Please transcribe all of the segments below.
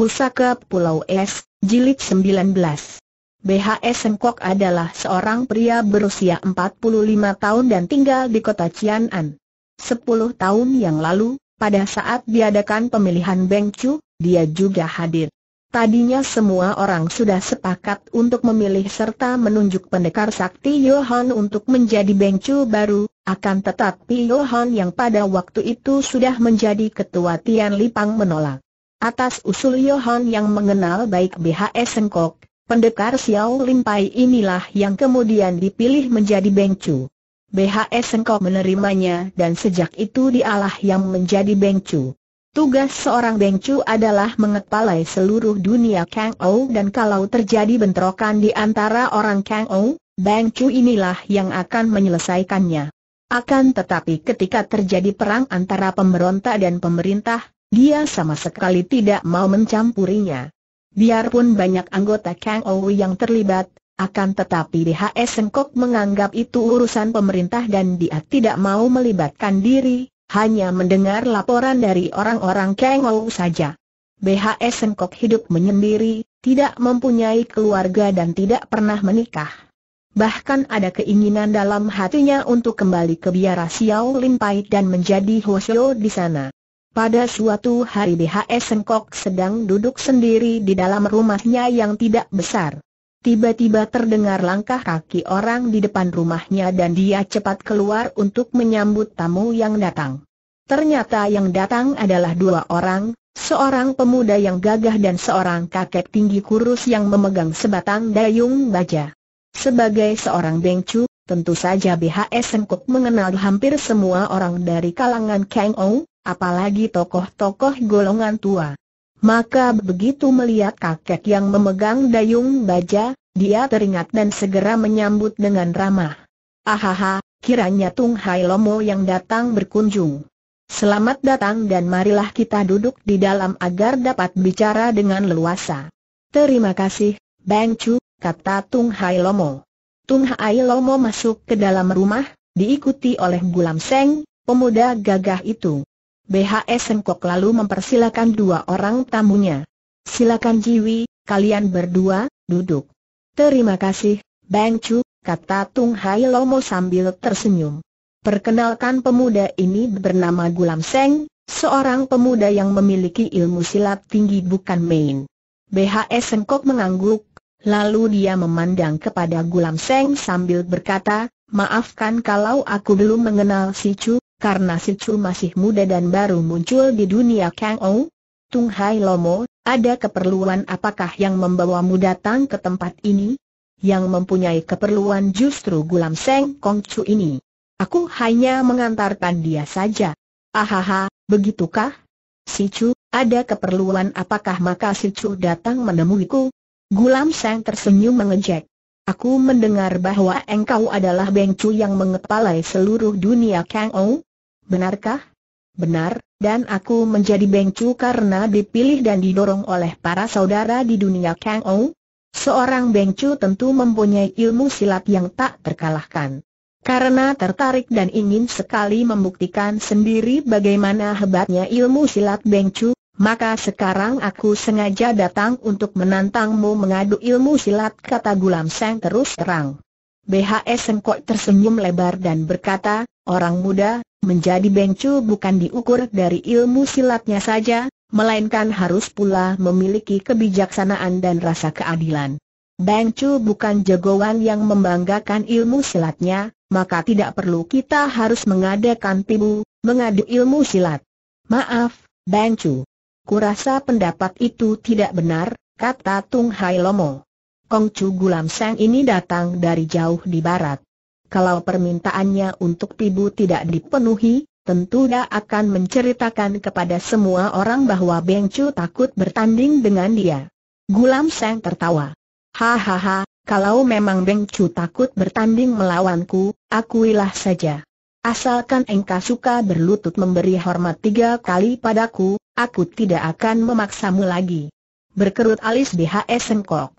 Pusaka Pulau Es, Jilid 19 BHS Sengkok adalah seorang pria berusia 45 tahun dan tinggal di kota Cianan. Sepuluh tahun yang lalu, pada saat diadakan pemilihan Chu, dia juga hadir. Tadinya semua orang sudah sepakat untuk memilih serta menunjuk pendekar sakti Yohan untuk menjadi Chu baru, akan tetapi Yohan yang pada waktu itu sudah menjadi ketua Tian Lipang menolak. Atas usul Yohan yang mengenal baik BHS Sengkok, pendekar Xiao Limpai inilah yang kemudian dipilih menjadi Bengcu. BHS Sengkok menerimanya dan sejak itu dialah yang menjadi Bengcu. Tugas seorang Bengcu adalah mengepalai seluruh dunia Kang Ou dan kalau terjadi bentrokan di antara orang Kang Ou, Bengcu inilah yang akan menyelesaikannya. Akan tetapi ketika terjadi perang antara pemberontak dan pemerintah, dia sama sekali tidak mau mencampurinya. Biarpun banyak anggota Kang Ou yang terlibat, akan tetapi DHS Sengkok menganggap itu urusan pemerintah dan dia tidak mau melibatkan diri, hanya mendengar laporan dari orang-orang Kang Ou saja. BHS Sengkok hidup menyendiri, tidak mempunyai keluarga dan tidak pernah menikah. Bahkan ada keinginan dalam hatinya untuk kembali ke biara Xiao Limpai dan menjadi Hoseo di sana. Pada suatu hari BHS Sengkok sedang duduk sendiri di dalam rumahnya yang tidak besar. Tiba-tiba terdengar langkah kaki orang di depan rumahnya dan dia cepat keluar untuk menyambut tamu yang datang. Ternyata yang datang adalah dua orang, seorang pemuda yang gagah dan seorang kakek tinggi kurus yang memegang sebatang dayung baja. Sebagai seorang bengcu, tentu saja BHS Sengkok mengenal hampir semua orang dari kalangan Kang Ong, apalagi tokoh-tokoh golongan tua. Maka begitu melihat kakek yang memegang dayung baja, dia teringat dan segera menyambut dengan ramah. Ahaha, kiranya Tung Hai Lomo yang datang berkunjung. Selamat datang dan marilah kita duduk di dalam agar dapat bicara dengan leluasa. Terima kasih, Bang Chu, kata Tung Hai Lomo. Tung Hai Lomo masuk ke dalam rumah, diikuti oleh Gulam Seng, pemuda gagah itu. BHS Sengkok lalu mempersilakan dua orang tamunya. Silakan Jiwi, kalian berdua, duduk. Terima kasih, Bang Chu, kata Tung Hai Lomo sambil tersenyum. Perkenalkan pemuda ini bernama Gulam Seng, seorang pemuda yang memiliki ilmu silat tinggi bukan main. BHS Sengkok mengangguk, lalu dia memandang kepada Gulam Seng sambil berkata, Maafkan kalau aku belum mengenal si Chu, karena si Chu masih muda dan baru muncul di dunia Kang Ou? Tung Hai Lomo, ada keperluan apakah yang membawamu datang ke tempat ini? Yang mempunyai keperluan justru Gulam Seng Kong Chu ini. Aku hanya mengantarkan dia saja. Ahaha, begitukah? Si Chu, ada keperluan apakah maka si Chu datang menemuiku? Gulam Seng tersenyum mengejek. Aku mendengar bahwa engkau adalah Beng Chu yang mengepalai seluruh dunia Kang Ou, Benarkah? Benar, dan aku menjadi bengcu karena dipilih dan didorong oleh para saudara di dunia Kang Ou. Seorang bengcu tentu mempunyai ilmu silat yang tak terkalahkan. Karena tertarik dan ingin sekali membuktikan sendiri bagaimana hebatnya ilmu silat Bengcu, maka sekarang aku sengaja datang untuk menantangmu mengadu ilmu silat kata Gulam Seng terus terang. BHS Sengkok tersenyum lebar dan berkata, orang muda, menjadi bengcu bukan diukur dari ilmu silatnya saja, melainkan harus pula memiliki kebijaksanaan dan rasa keadilan. Bengcu bukan jagoan yang membanggakan ilmu silatnya, maka tidak perlu kita harus mengadakan pibu, mengadu ilmu silat. Maaf, Bengcu. Kurasa pendapat itu tidak benar, kata Tung Hai Lomo. Kongcu Gulam Seng ini datang dari jauh di barat. Kalau permintaannya untuk Pibu tidak dipenuhi, tentu dia akan menceritakan kepada semua orang bahwa Beng Chu takut bertanding dengan dia. Gulam Seng tertawa. Hahaha, kalau memang Beng Chu takut bertanding melawanku, akuilah saja. Asalkan engkau suka berlutut memberi hormat tiga kali padaku, aku tidak akan memaksamu lagi. Berkerut alis BHS Sengkok.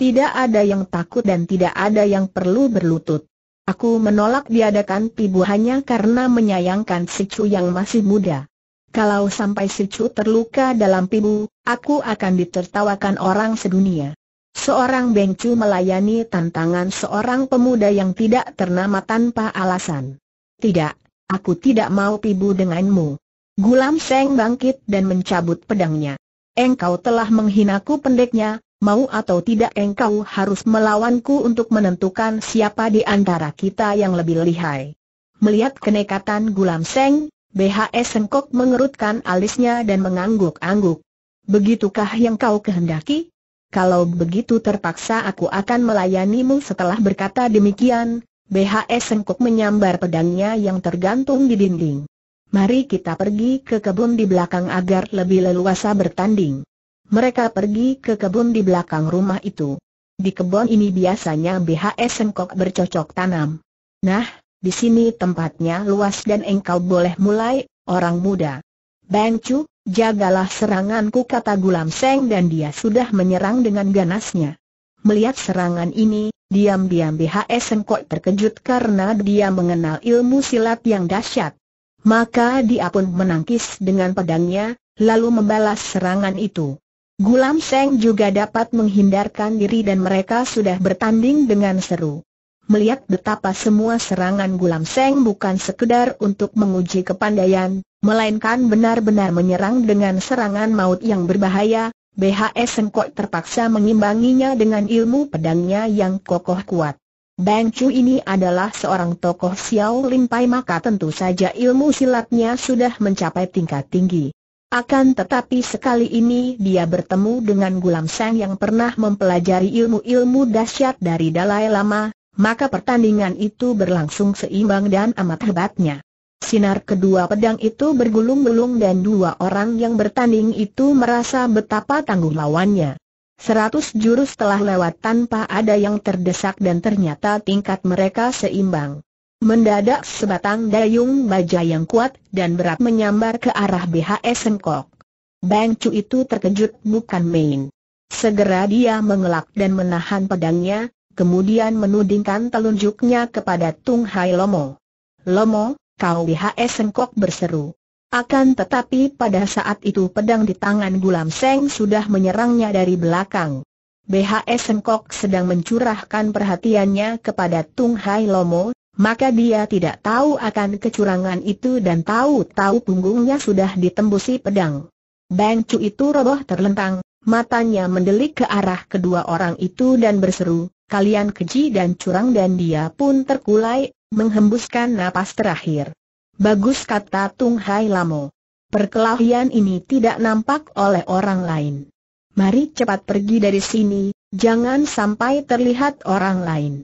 Tidak ada yang takut dan tidak ada yang perlu berlutut. Aku menolak diadakan pibu hanya karena menyayangkan si yang masih muda. Kalau sampai si terluka dalam pibu, aku akan ditertawakan orang sedunia. Seorang Bengcu melayani tantangan seorang pemuda yang tidak ternama tanpa alasan. Tidak, aku tidak mau pibu denganmu. Gulam Seng bangkit dan mencabut pedangnya. Engkau telah menghinaku pendeknya, mau atau tidak engkau harus melawanku untuk menentukan siapa di antara kita yang lebih lihai. Melihat kenekatan Gulam Seng, BHS Sengkok mengerutkan alisnya dan mengangguk-angguk. Begitukah yang kau kehendaki? Kalau begitu terpaksa aku akan melayanimu setelah berkata demikian, BHS Sengkok menyambar pedangnya yang tergantung di dinding. Mari kita pergi ke kebun di belakang agar lebih leluasa bertanding. Mereka pergi ke kebun di belakang rumah itu. Di kebun ini biasanya BHS Sengkok bercocok tanam. Nah, di sini tempatnya luas dan engkau boleh mulai, orang muda. Bang Chu, jagalah seranganku kata Gulam Seng dan dia sudah menyerang dengan ganasnya. Melihat serangan ini, diam-diam BHS Sengkok terkejut karena dia mengenal ilmu silat yang dahsyat. Maka dia pun menangkis dengan pedangnya, lalu membalas serangan itu. Gulam Seng juga dapat menghindarkan diri dan mereka sudah bertanding dengan seru. Melihat betapa semua serangan Gulam Seng bukan sekedar untuk menguji kepandaian, melainkan benar-benar menyerang dengan serangan maut yang berbahaya, BHS Sengkok terpaksa mengimbanginya dengan ilmu pedangnya yang kokoh kuat. Bang Chu ini adalah seorang tokoh Xiao Pai maka tentu saja ilmu silatnya sudah mencapai tingkat tinggi. Akan tetapi sekali ini dia bertemu dengan Gulam Seng yang pernah mempelajari ilmu-ilmu dahsyat dari Dalai Lama, maka pertandingan itu berlangsung seimbang dan amat hebatnya. Sinar kedua pedang itu bergulung-gulung dan dua orang yang bertanding itu merasa betapa tangguh lawannya. Seratus jurus telah lewat tanpa ada yang terdesak dan ternyata tingkat mereka seimbang. Mendadak sebatang dayung baja yang kuat dan berat menyambar ke arah BHS Sengkok. Bang Chu itu terkejut bukan main. Segera dia mengelak dan menahan pedangnya, kemudian menudingkan telunjuknya kepada Tung Hai Lomo. Lomo, kau BHS Sengkok berseru. Akan tetapi pada saat itu pedang di tangan Gulam Seng sudah menyerangnya dari belakang. BHS Sengkok sedang mencurahkan perhatiannya kepada Tung Hai Lomo, maka dia tidak tahu akan kecurangan itu dan tahu-tahu punggungnya sudah ditembusi pedang. Bangcu itu roboh terlentang, matanya mendelik ke arah kedua orang itu dan berseru, kalian keji dan curang dan dia pun terkulai, menghembuskan napas terakhir. Bagus kata Tung Hai Lamo. Perkelahian ini tidak nampak oleh orang lain. Mari cepat pergi dari sini, jangan sampai terlihat orang lain.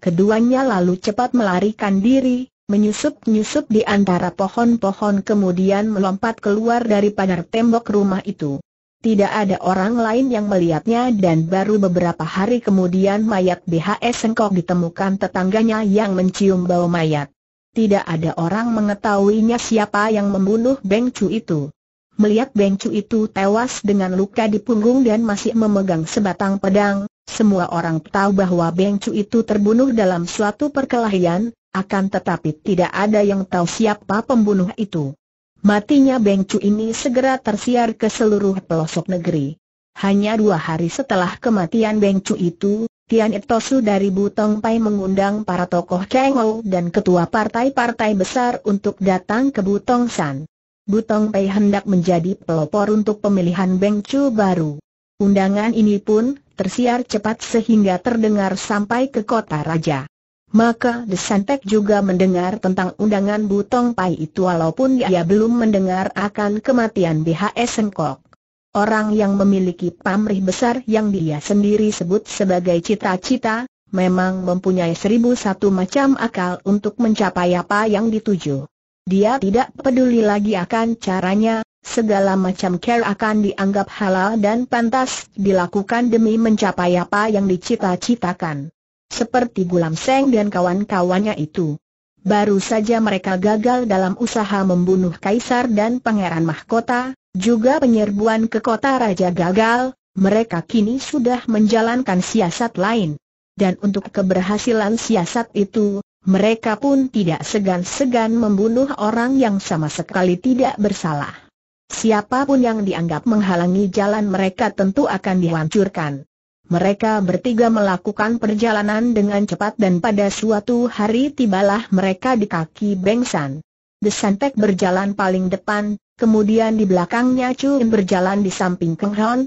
Keduanya lalu cepat melarikan diri, menyusup-nyusup di antara pohon-pohon kemudian melompat keluar dari pagar tembok rumah itu. Tidak ada orang lain yang melihatnya dan baru beberapa hari kemudian mayat BHS Sengkok ditemukan tetangganya yang mencium bau mayat. Tidak ada orang mengetahuinya siapa yang membunuh Beng Chu itu. Melihat Beng Chu itu tewas dengan luka di punggung dan masih memegang sebatang pedang, semua orang tahu bahwa Beng Cu itu terbunuh dalam suatu perkelahian, akan tetapi tidak ada yang tahu siapa pembunuh itu. Matinya Beng Cu ini segera tersiar ke seluruh pelosok negeri. Hanya dua hari setelah kematian Beng Cu itu, Tian Itosu dari Butong Pai mengundang para tokoh Ho dan ketua partai-partai besar untuk datang ke Butong San. Butong Pai hendak menjadi pelopor untuk pemilihan Beng Cu baru. Undangan ini pun tersiar cepat sehingga terdengar sampai ke kota raja. Maka Desantek juga mendengar tentang undangan Butong Pai itu walaupun dia belum mendengar akan kematian BHS Sengkok. Orang yang memiliki pamrih besar yang dia sendiri sebut sebagai cita-cita, memang mempunyai seribu satu macam akal untuk mencapai apa yang dituju. Dia tidak peduli lagi akan caranya, segala macam care akan dianggap halal dan pantas dilakukan demi mencapai apa yang dicita-citakan. Seperti Gulam Seng dan kawan-kawannya itu. Baru saja mereka gagal dalam usaha membunuh Kaisar dan Pangeran Mahkota, juga penyerbuan ke kota Raja gagal, mereka kini sudah menjalankan siasat lain. Dan untuk keberhasilan siasat itu, mereka pun tidak segan-segan membunuh orang yang sama sekali tidak bersalah. Siapapun yang dianggap menghalangi jalan mereka tentu akan dihancurkan. Mereka bertiga melakukan perjalanan dengan cepat dan pada suatu hari tibalah mereka di kaki Bengsan. Desantek berjalan paling depan, kemudian di belakangnya Chuin berjalan di samping Keng Hon,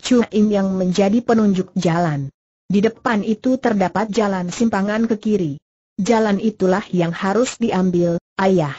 Chuin yang menjadi penunjuk jalan. Di depan itu terdapat jalan simpangan ke kiri. Jalan itulah yang harus diambil, ayah.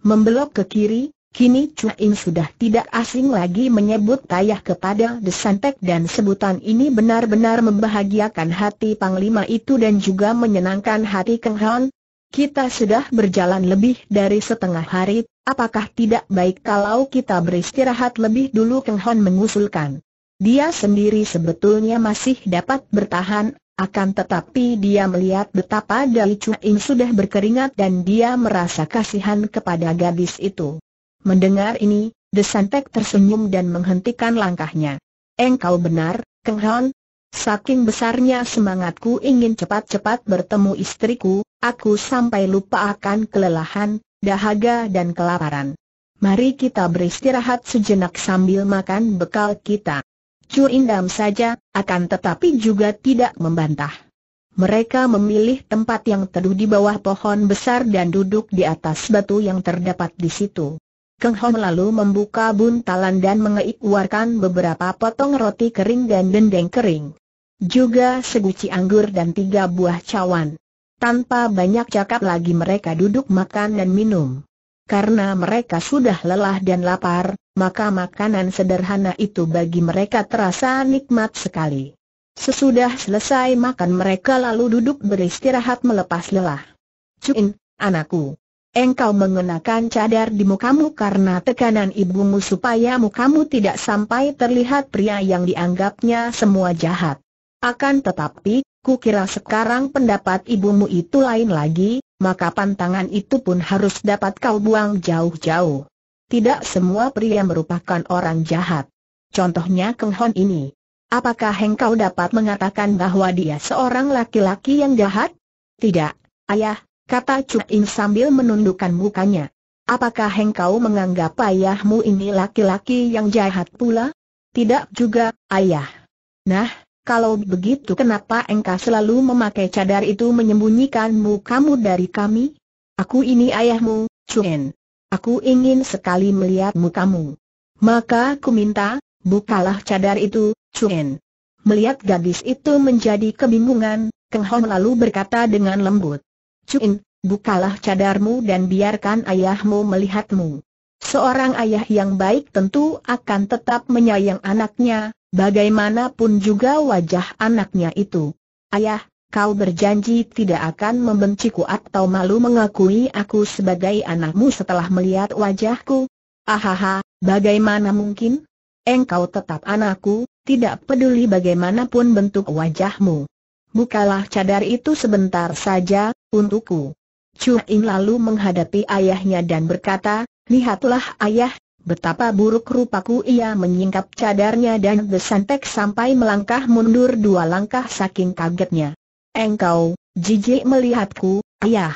Membelok ke kiri, Kini Cuin sudah tidak asing lagi menyebut tayah kepada Desantek dan sebutan ini benar-benar membahagiakan hati Panglima itu dan juga menyenangkan hati Keng Han. Kita sudah berjalan lebih dari setengah hari, apakah tidak baik kalau kita beristirahat lebih dulu Keng Han mengusulkan. Dia sendiri sebetulnya masih dapat bertahan, akan tetapi dia melihat betapa Dali Cuin sudah berkeringat dan dia merasa kasihan kepada gadis itu. Mendengar ini, Desantek tersenyum dan menghentikan langkahnya. Engkau benar, Keng Hon. Saking besarnya semangatku ingin cepat-cepat bertemu istriku, aku sampai lupa akan kelelahan, dahaga dan kelaparan. Mari kita beristirahat sejenak sambil makan bekal kita. Cu Indam saja, akan tetapi juga tidak membantah. Mereka memilih tempat yang teduh di bawah pohon besar dan duduk di atas batu yang terdapat di situ. Keng Hong lalu membuka buntalan dan mengeluarkan beberapa potong roti kering dan dendeng kering. Juga seguci anggur dan tiga buah cawan. Tanpa banyak cakap lagi mereka duduk makan dan minum. Karena mereka sudah lelah dan lapar, maka makanan sederhana itu bagi mereka terasa nikmat sekali. Sesudah selesai makan mereka lalu duduk beristirahat melepas lelah. Cuin, anakku, Engkau mengenakan cadar di mukamu karena tekanan ibumu supaya mukamu tidak sampai terlihat pria yang dianggapnya semua jahat. Akan tetapi, kukira sekarang pendapat ibumu itu lain lagi, maka pantangan itu pun harus dapat kau buang jauh-jauh. Tidak semua pria merupakan orang jahat. Contohnya Keng Hon ini. Apakah engkau dapat mengatakan bahwa dia seorang laki-laki yang jahat? Tidak, ayah, kata Cuk In sambil menundukkan mukanya. Apakah engkau menganggap ayahmu ini laki-laki yang jahat pula? Tidak juga, ayah. Nah, kalau begitu kenapa engkau selalu memakai cadar itu menyembunyikan mukamu dari kami? Aku ini ayahmu, In. Aku ingin sekali melihat mukamu. Maka ku minta, bukalah cadar itu, In. Melihat gadis itu menjadi kebingungan, Keng Hon lalu berkata dengan lembut. Cuin, bukalah cadarmu dan biarkan ayahmu melihatmu. Seorang ayah yang baik tentu akan tetap menyayang anaknya, bagaimanapun juga wajah anaknya itu. Ayah, kau berjanji tidak akan membenciku atau malu mengakui aku sebagai anakmu setelah melihat wajahku? Ahaha, bagaimana mungkin? Engkau tetap anakku, tidak peduli bagaimanapun bentuk wajahmu. Bukalah cadar itu sebentar saja, untukku. Chu Ing lalu menghadapi ayahnya dan berkata, Lihatlah ayah, betapa buruk rupaku ia menyingkap cadarnya dan bersantek sampai melangkah mundur dua langkah saking kagetnya. Engkau, jijik melihatku, ayah.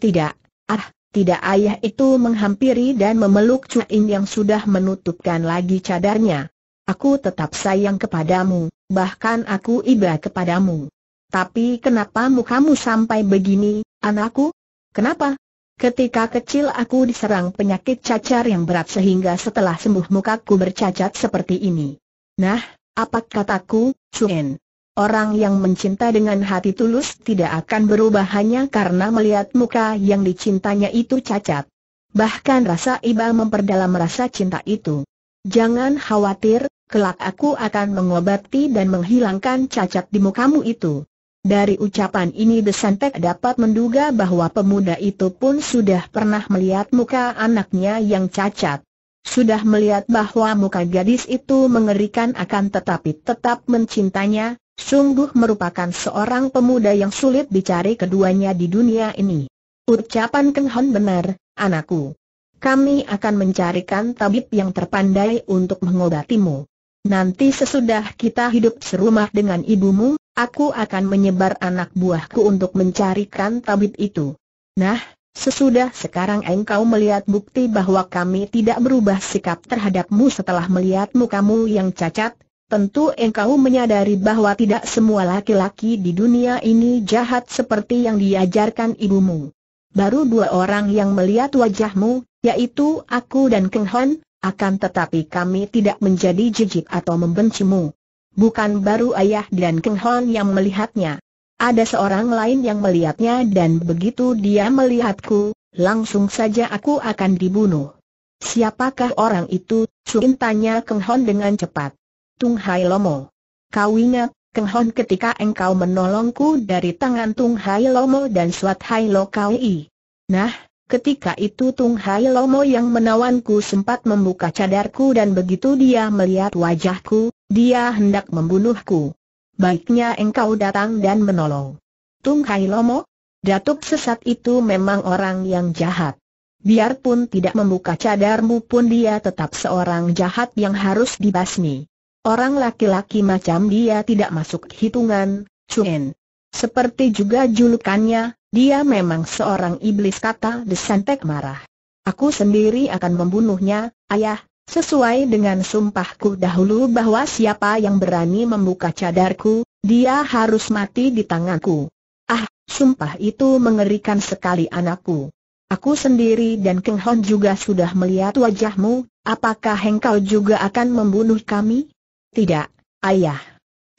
Tidak, ah, tidak ayah itu menghampiri dan memeluk Chu yang sudah menutupkan lagi cadarnya. Aku tetap sayang kepadamu, bahkan aku iba kepadamu. Tapi kenapa mukamu sampai begini, anakku? Kenapa? Ketika kecil aku diserang penyakit cacar yang berat sehingga setelah sembuh mukaku bercacat seperti ini. Nah, apa kataku, Suen? Orang yang mencinta dengan hati tulus tidak akan berubah hanya karena melihat muka yang dicintanya itu cacat. Bahkan rasa iba memperdalam rasa cinta itu. Jangan khawatir, kelak aku akan mengobati dan menghilangkan cacat di mukamu itu. Dari ucapan ini Desantek dapat menduga bahwa pemuda itu pun sudah pernah melihat muka anaknya yang cacat. Sudah melihat bahwa muka gadis itu mengerikan akan tetapi tetap mencintanya, sungguh merupakan seorang pemuda yang sulit dicari keduanya di dunia ini. Ucapan Keng Hon benar, anakku. Kami akan mencarikan tabib yang terpandai untuk mengobatimu. Nanti sesudah kita hidup serumah dengan ibumu, aku akan menyebar anak buahku untuk mencarikan tabib itu. Nah, sesudah sekarang engkau melihat bukti bahwa kami tidak berubah sikap terhadapmu setelah melihat mukamu yang cacat, tentu engkau menyadari bahwa tidak semua laki-laki di dunia ini jahat seperti yang diajarkan ibumu. Baru dua orang yang melihat wajahmu, yaitu aku dan Keng Hon, akan tetapi kami tidak menjadi jijik atau membencimu. Bukan baru ayah dan Keng Hon yang melihatnya. Ada seorang lain yang melihatnya dan begitu dia melihatku, langsung saja aku akan dibunuh. Siapakah orang itu? Suin tanya Keng Hon dengan cepat. Tung Hai Lomo. Kau ingat, Keng Hon ketika engkau menolongku dari tangan Tung Hai Lomo dan Suat Hai Lo Kau I. Nah, Ketika itu Tung Hai Lomo yang menawanku sempat membuka cadarku dan begitu dia melihat wajahku, dia hendak membunuhku. Baiknya engkau datang dan menolong. Tung Hai Lomo, datuk sesat itu memang orang yang jahat. Biarpun tidak membuka cadarmu pun dia tetap seorang jahat yang harus dibasmi. Orang laki-laki macam dia tidak masuk hitungan, Chuen. Seperti juga julukannya, dia memang seorang iblis kata Desantek marah. Aku sendiri akan membunuhnya, ayah, sesuai dengan sumpahku dahulu bahwa siapa yang berani membuka cadarku, dia harus mati di tanganku. Ah, sumpah itu mengerikan sekali anakku. Aku sendiri dan Keng Hon juga sudah melihat wajahmu, apakah engkau juga akan membunuh kami? Tidak, ayah.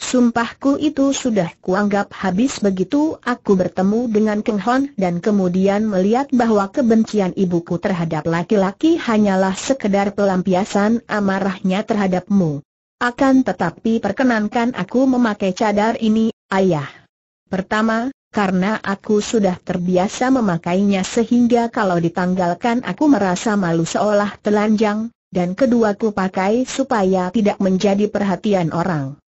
Sumpahku itu sudah kuanggap habis begitu aku bertemu dengan Keng Hon dan kemudian melihat bahwa kebencian ibuku terhadap laki-laki hanyalah sekedar pelampiasan amarahnya terhadapmu. Akan tetapi perkenankan aku memakai cadar ini, ayah. Pertama, karena aku sudah terbiasa memakainya sehingga kalau ditanggalkan aku merasa malu seolah telanjang, dan kedua ku pakai supaya tidak menjadi perhatian orang.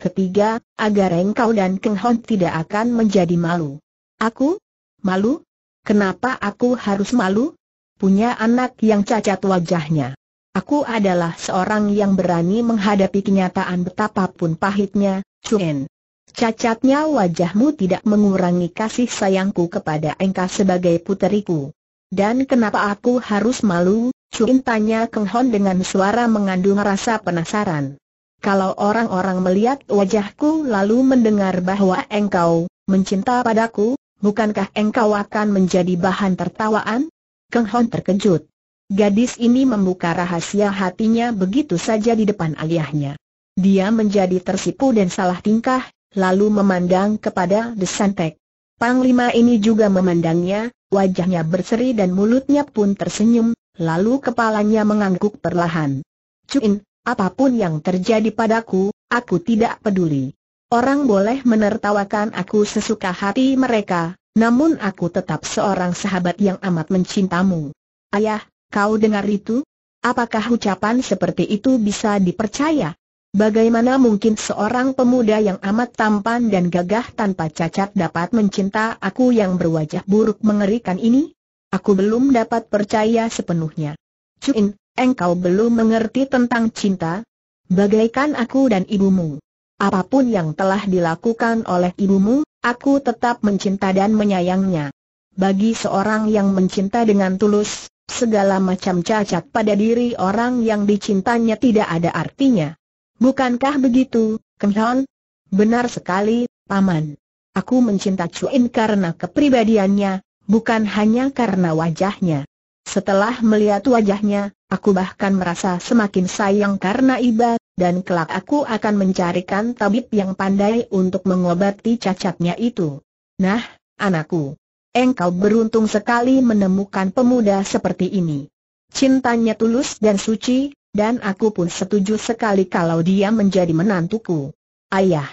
Ketiga, agar engkau dan Keng Hon tidak akan menjadi malu. Aku? Malu? Kenapa aku harus malu? Punya anak yang cacat wajahnya. Aku adalah seorang yang berani menghadapi kenyataan betapapun pahitnya, Chuen. Cacatnya wajahmu tidak mengurangi kasih sayangku kepada engkau sebagai puteriku. Dan kenapa aku harus malu? Chuen tanya Keng Hon dengan suara mengandung rasa penasaran. Kalau orang-orang melihat wajahku lalu mendengar bahwa engkau mencinta padaku, bukankah engkau akan menjadi bahan tertawaan? Keng Hon terkejut. Gadis ini membuka rahasia hatinya begitu saja di depan ayahnya. Dia menjadi tersipu dan salah tingkah, lalu memandang kepada Desantek. Panglima ini juga memandangnya, wajahnya berseri dan mulutnya pun tersenyum, lalu kepalanya mengangguk perlahan. Cuin, Apapun yang terjadi padaku, aku tidak peduli. Orang boleh menertawakan aku sesuka hati mereka, namun aku tetap seorang sahabat yang amat mencintamu. Ayah, kau dengar itu? Apakah ucapan seperti itu bisa dipercaya? Bagaimana mungkin seorang pemuda yang amat tampan dan gagah tanpa cacat dapat mencinta aku yang berwajah buruk mengerikan ini? Aku belum dapat percaya sepenuhnya. Cuin, engkau belum mengerti tentang cinta? Bagaikan aku dan ibumu. Apapun yang telah dilakukan oleh ibumu, aku tetap mencinta dan menyayangnya. Bagi seorang yang mencinta dengan tulus, segala macam cacat pada diri orang yang dicintanya tidak ada artinya. Bukankah begitu, Kenhon? Benar sekali, Paman. Aku mencinta Cuin karena kepribadiannya, bukan hanya karena wajahnya. Setelah melihat wajahnya, Aku bahkan merasa semakin sayang karena Iba, dan kelak aku akan mencarikan tabib yang pandai untuk mengobati cacatnya itu. Nah, anakku, engkau beruntung sekali menemukan pemuda seperti ini. Cintanya tulus dan suci, dan aku pun setuju sekali kalau dia menjadi menantuku. Ayah,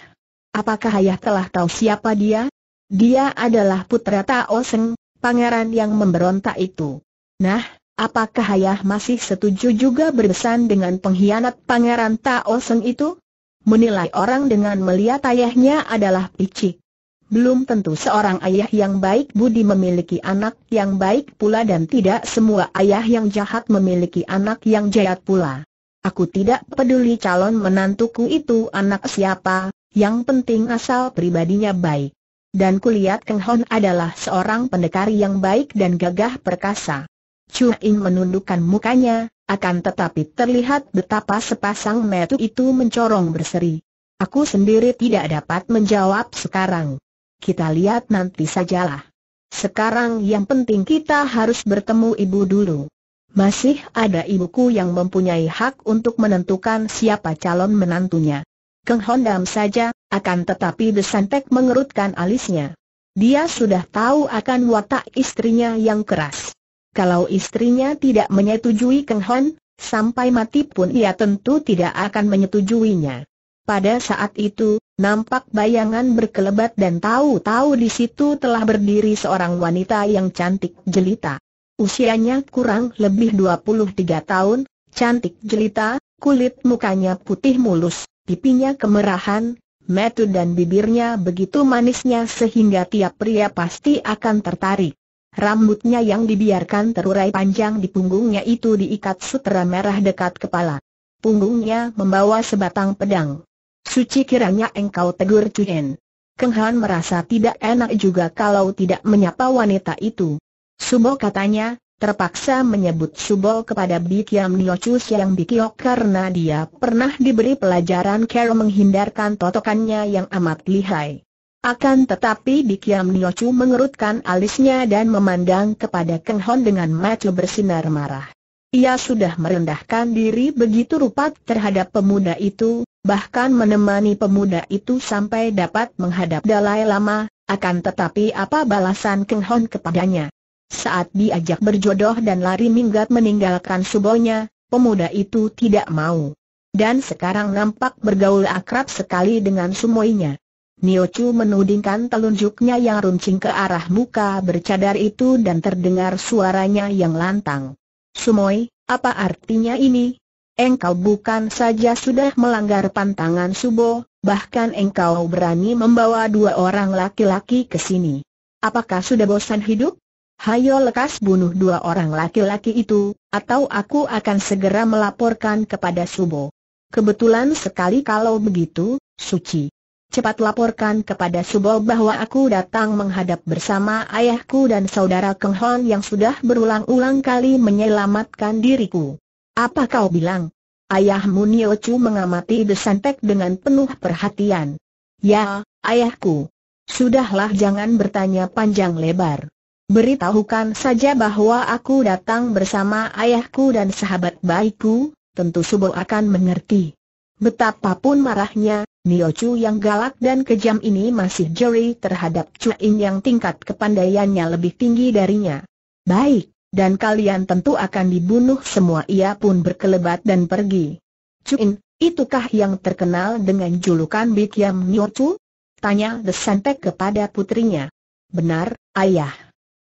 apakah ayah telah tahu siapa dia? Dia adalah putra Tao pangeran yang memberontak itu. Nah, Apakah ayah masih setuju juga berpesan dengan pengkhianat pangeran Tao Seng itu? Menilai orang dengan melihat ayahnya adalah picik. Belum tentu seorang ayah yang baik budi memiliki anak yang baik pula dan tidak semua ayah yang jahat memiliki anak yang jahat pula. Aku tidak peduli calon menantuku itu anak siapa, yang penting asal pribadinya baik. Dan kulihat Keng Hon adalah seorang pendekar yang baik dan gagah perkasa. Cuing menundukkan mukanya, akan tetapi terlihat betapa sepasang metu itu mencorong berseri. Aku sendiri tidak dapat menjawab sekarang. Kita lihat nanti sajalah. Sekarang yang penting kita harus bertemu ibu dulu. Masih ada ibuku yang mempunyai hak untuk menentukan siapa calon menantunya. Keng Hondam saja, akan tetapi Desantek mengerutkan alisnya. Dia sudah tahu akan watak istrinya yang keras. Kalau istrinya tidak menyetujui Keng Hon, sampai mati pun ia tentu tidak akan menyetujuinya. Pada saat itu, nampak bayangan berkelebat dan tahu-tahu di situ telah berdiri seorang wanita yang cantik jelita. Usianya kurang lebih 23 tahun, cantik jelita, kulit mukanya putih mulus, pipinya kemerahan, metu dan bibirnya begitu manisnya sehingga tiap pria pasti akan tertarik. Rambutnya yang dibiarkan terurai panjang di punggungnya itu diikat sutera merah dekat kepala. Punggungnya membawa sebatang pedang. Suci kiranya engkau tegur Cuen. Keng Han merasa tidak enak juga kalau tidak menyapa wanita itu. Subo katanya, terpaksa menyebut Subo kepada Bikiam Siang yang Bikiok karena dia pernah diberi pelajaran cara menghindarkan totokannya yang amat lihai. Akan tetapi di Kiam Niochu mengerutkan alisnya dan memandang kepada Keng Hon dengan mata bersinar marah. Ia sudah merendahkan diri begitu rupa terhadap pemuda itu, bahkan menemani pemuda itu sampai dapat menghadap Dalai Lama, akan tetapi apa balasan Keng Hon kepadanya? Saat diajak berjodoh dan lari minggat meninggalkan subonya, pemuda itu tidak mau. Dan sekarang nampak bergaul akrab sekali dengan sumoinya. Niochu menudingkan telunjuknya yang runcing ke arah muka bercadar itu dan terdengar suaranya yang lantang. Sumoi, apa artinya ini? Engkau bukan saja sudah melanggar pantangan Subo, bahkan engkau berani membawa dua orang laki-laki ke sini. Apakah sudah bosan hidup? Hayo lekas bunuh dua orang laki-laki itu, atau aku akan segera melaporkan kepada Subo. Kebetulan sekali kalau begitu, Suci cepat laporkan kepada Subo bahwa aku datang menghadap bersama ayahku dan saudara Keng Hon yang sudah berulang-ulang kali menyelamatkan diriku. Apa kau bilang? Ayahmu Nio Chu mengamati Desantek dengan penuh perhatian. Ya, ayahku. Sudahlah jangan bertanya panjang lebar. Beritahukan saja bahwa aku datang bersama ayahku dan sahabat baikku, tentu Subo akan mengerti. Betapapun marahnya, Nio Chu yang galak dan kejam ini masih jeli terhadap In yang tingkat kepandaiannya lebih tinggi darinya. Baik, dan kalian tentu akan dibunuh semua ia pun berkelebat dan pergi. Cuin, itukah yang terkenal dengan julukan Yam Nio Chu? Tanya Desantek kepada putrinya. Benar, ayah.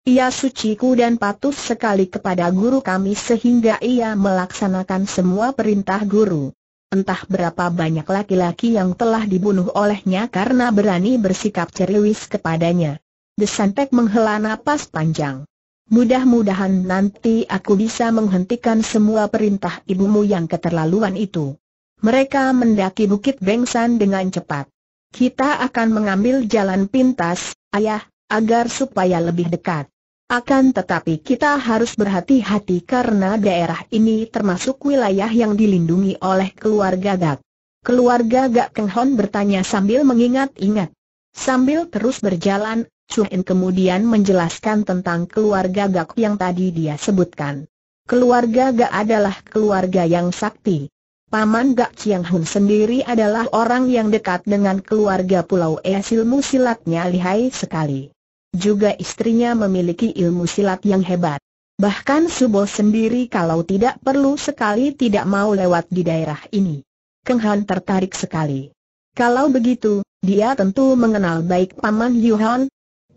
Ia suciku dan patuh sekali kepada guru kami sehingga ia melaksanakan semua perintah guru. Entah berapa banyak laki-laki yang telah dibunuh olehnya karena berani bersikap ceriwis kepadanya. Desantek menghela napas panjang. Mudah-mudahan nanti aku bisa menghentikan semua perintah ibumu yang keterlaluan itu. Mereka mendaki Bukit Bengsan dengan cepat. Kita akan mengambil jalan pintas, ayah, agar supaya lebih dekat. Akan tetapi kita harus berhati-hati karena daerah ini termasuk wilayah yang dilindungi oleh keluarga Gak. Keluarga Gak Keng Hon bertanya sambil mengingat-ingat. Sambil terus berjalan, Chuin kemudian menjelaskan tentang keluarga Gak yang tadi dia sebutkan. Keluarga Gak adalah keluarga yang sakti. Paman Gak Chiang Hun sendiri adalah orang yang dekat dengan keluarga Pulau Esilmu silmu silatnya lihai sekali. Juga istrinya memiliki ilmu silat yang hebat. Bahkan Subo sendiri kalau tidak perlu sekali tidak mau lewat di daerah ini. Keng Han tertarik sekali. Kalau begitu, dia tentu mengenal baik Paman Yuhan.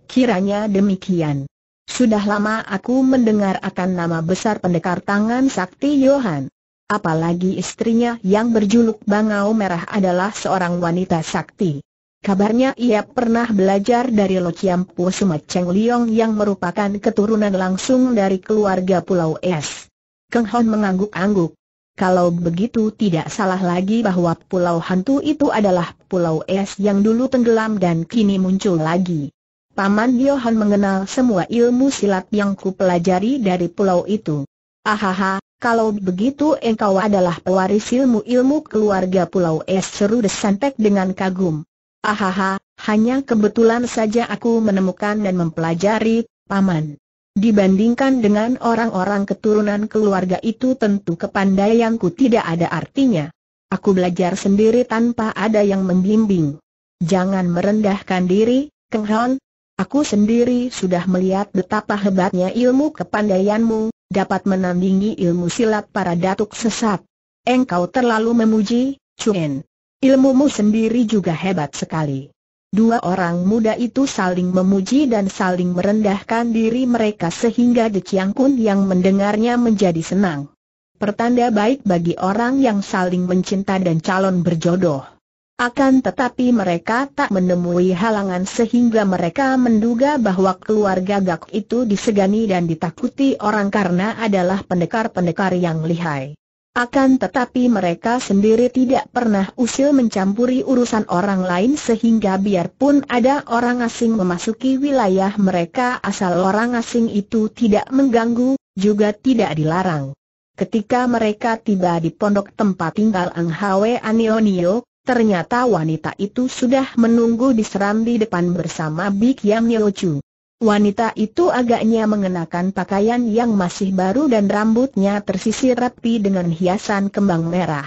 Kiranya demikian. Sudah lama aku mendengar akan nama besar pendekar tangan sakti Yohan. Apalagi istrinya yang berjuluk Bangau Merah adalah seorang wanita sakti. Kabarnya ia pernah belajar dari Lo Chiam Po Suma Cheng Liong yang merupakan keturunan langsung dari keluarga Pulau Es. Keng Hon mengangguk-angguk. Kalau begitu tidak salah lagi bahwa Pulau Hantu itu adalah Pulau Es yang dulu tenggelam dan kini muncul lagi. Paman Yohan mengenal semua ilmu silat yang kupelajari dari pulau itu. Ahaha, kalau begitu engkau adalah pewaris ilmu-ilmu keluarga Pulau Es seru desantek dengan kagum. Ahaha, hanya kebetulan saja aku menemukan dan mempelajari, Paman. Dibandingkan dengan orang-orang keturunan keluarga itu tentu kepandaianku tidak ada artinya. Aku belajar sendiri tanpa ada yang membimbing. Jangan merendahkan diri, Keng Hon. Aku sendiri sudah melihat betapa hebatnya ilmu kepandaianmu, dapat menandingi ilmu silat para datuk sesat. Engkau terlalu memuji, Chuen. Ilmumu sendiri juga hebat sekali. Dua orang muda itu saling memuji dan saling merendahkan diri mereka sehingga De Chiang Kun yang mendengarnya menjadi senang. Pertanda baik bagi orang yang saling mencinta dan calon berjodoh. Akan tetapi mereka tak menemui halangan sehingga mereka menduga bahwa keluarga Gak itu disegani dan ditakuti orang karena adalah pendekar-pendekar yang lihai. Akan tetapi mereka sendiri tidak pernah usil mencampuri urusan orang lain sehingga biarpun ada orang asing memasuki wilayah mereka asal orang asing itu tidak mengganggu, juga tidak dilarang. Ketika mereka tiba di pondok tempat tinggal Ang Hwe Anionio, ternyata wanita itu sudah menunggu di serambi depan bersama Bik Yang Chu. Wanita itu agaknya mengenakan pakaian yang masih baru dan rambutnya tersisir rapi dengan hiasan kembang merah.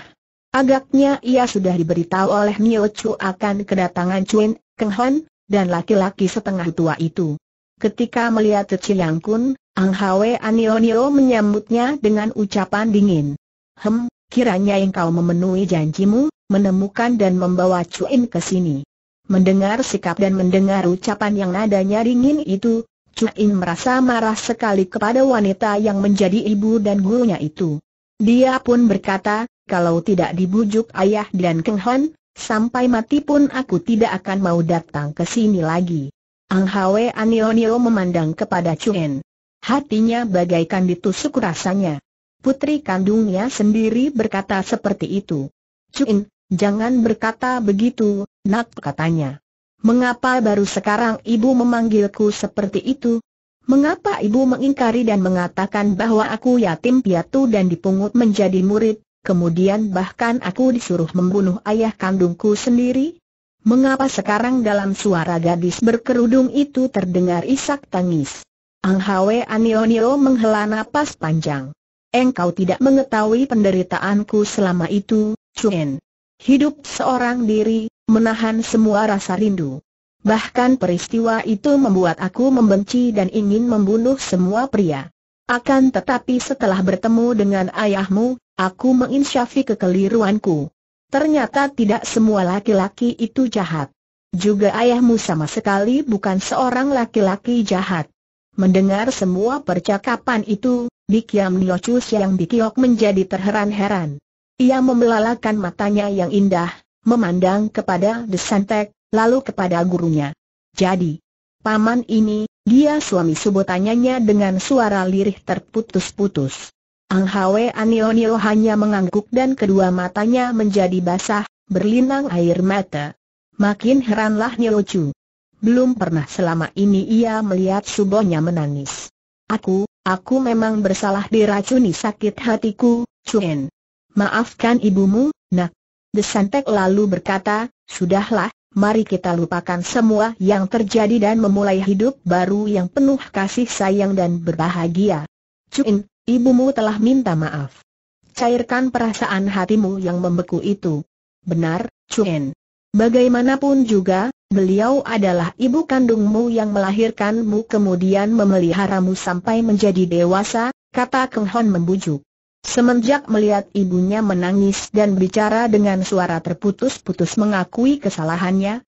Agaknya ia sudah diberitahu oleh Mio Chu akan kedatangan Chuen Keng Hon, dan laki-laki setengah tua itu. Ketika melihat Yang Kun, Ang Hwe Anionio menyambutnya dengan ucapan dingin. Hem, kiranya engkau memenuhi janjimu, menemukan dan membawa Chuen ke sini. Mendengar sikap dan mendengar ucapan yang nadanya ringin itu, Cuin merasa marah sekali kepada wanita yang menjadi ibu dan gurunya itu. Dia pun berkata, kalau tidak dibujuk ayah dan Keng Han, sampai mati pun aku tidak akan mau datang ke sini lagi. Ang Hwe Anionio memandang kepada Cuin. Hatinya bagaikan ditusuk rasanya. Putri kandungnya sendiri berkata seperti itu. Cuin, Jangan berkata begitu, nak katanya. Mengapa baru sekarang ibu memanggilku seperti itu? Mengapa ibu mengingkari dan mengatakan bahwa aku yatim piatu dan dipungut menjadi murid, kemudian bahkan aku disuruh membunuh ayah kandungku sendiri? Mengapa sekarang dalam suara gadis berkerudung itu terdengar isak tangis? Ang Hwe Anionio menghela napas panjang. Engkau tidak mengetahui penderitaanku selama itu, Chuen. Hidup seorang diri, menahan semua rasa rindu. Bahkan peristiwa itu membuat aku membenci dan ingin membunuh semua pria. Akan tetapi setelah bertemu dengan ayahmu, aku menginsyafi kekeliruanku. Ternyata tidak semua laki-laki itu jahat. Juga ayahmu sama sekali bukan seorang laki-laki jahat. Mendengar semua percakapan itu, Bikiam Niochus yang Bikiok menjadi terheran-heran. Ia membelalakan matanya yang indah, memandang kepada Desantek, lalu kepada gurunya. Jadi, paman ini, dia suami subo dengan suara lirih terputus-putus. Ang Hwe Anionio hanya mengangguk dan kedua matanya menjadi basah, berlinang air mata. Makin heranlah Chu. Belum pernah selama ini ia melihat subonya menangis. Aku, aku memang bersalah diracuni sakit hatiku, Chuen. Maafkan ibumu, nak. Desantek lalu berkata, sudahlah, mari kita lupakan semua yang terjadi dan memulai hidup baru yang penuh kasih sayang dan berbahagia. Cuin, ibumu telah minta maaf. Cairkan perasaan hatimu yang membeku itu. Benar, Cuin. Bagaimanapun juga, beliau adalah ibu kandungmu yang melahirkanmu kemudian memeliharamu sampai menjadi dewasa, kata Keng Hon membujuk. Semenjak melihat ibunya menangis dan bicara dengan suara terputus-putus mengakui kesalahannya,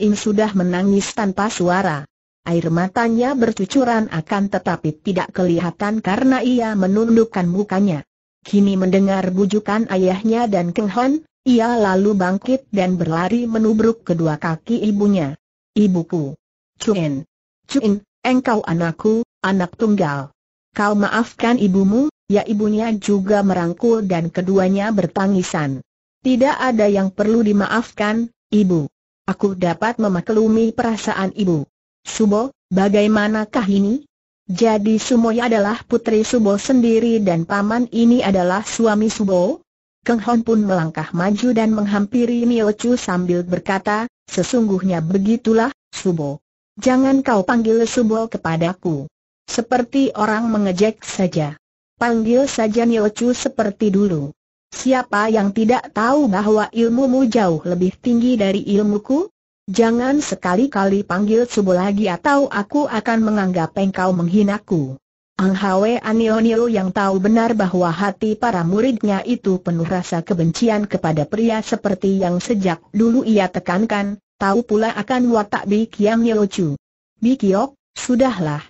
In sudah menangis tanpa suara. Air matanya bercucuran akan tetapi tidak kelihatan karena ia menundukkan mukanya. Kini mendengar bujukan ayahnya dan Keng Hon, ia lalu bangkit dan berlari menubruk kedua kaki ibunya. Ibuku! Cuin! Cuin, engkau anakku, anak tunggal. Kau maafkan ibumu, ya ibunya juga merangkul dan keduanya bertangisan. Tidak ada yang perlu dimaafkan, ibu. Aku dapat memaklumi perasaan ibu. Subo, bagaimanakah ini? Jadi Sumoy ya adalah putri Subo sendiri dan paman ini adalah suami Subo? Keng Hon pun melangkah maju dan menghampiri Nio Chu sambil berkata, sesungguhnya begitulah, Subo. Jangan kau panggil Subo kepadaku. Seperti orang mengejek saja. Panggil saja Nilcu seperti dulu. Siapa yang tidak tahu bahwa ilmumu jauh lebih tinggi dari ilmuku? Jangan sekali-kali panggil Subo lagi atau aku akan menganggap engkau menghinaku. Ang Hwe Anionio yang tahu benar bahwa hati para muridnya itu penuh rasa kebencian kepada pria seperti yang sejak dulu ia tekankan, tahu pula akan watak Bikiang Niochu. Bikiok, sudahlah,